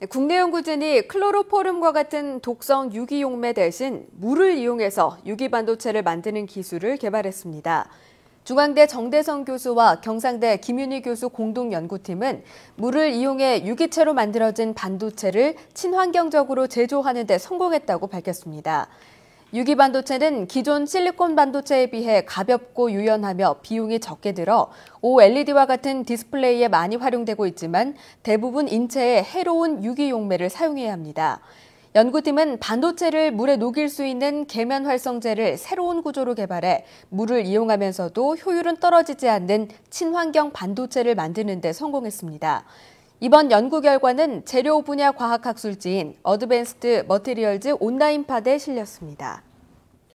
네, 국내 연구진이 클로로포름과 같은 독성 유기용매 대신 물을 이용해서 유기반도체를 만드는 기술을 개발했습니다. 중앙대 정대성 교수와 경상대 김윤희 교수 공동 연구팀은 물을 이용해 유기체로 만들어진 반도체를 친환경적으로 제조하는 데 성공했다고 밝혔습니다. 유기 반도체는 기존 실리콘 반도체에 비해 가볍고 유연하며 비용이 적게 들어 OLED와 같은 디스플레이에 많이 활용되고 있지만 대부분 인체에 해로운 유기용매를 사용해야 합니다. 연구팀은 반도체를 물에 녹일 수 있는 계면 활성제를 새로운 구조로 개발해 물을 이용하면서도 효율은 떨어지지 않는 친환경 반도체를 만드는 데 성공했습니다. 이번 연구 결과는 재료 분야 과학학술지인 어드밴스드 머티리얼즈 온라인팟에 실렸습니다.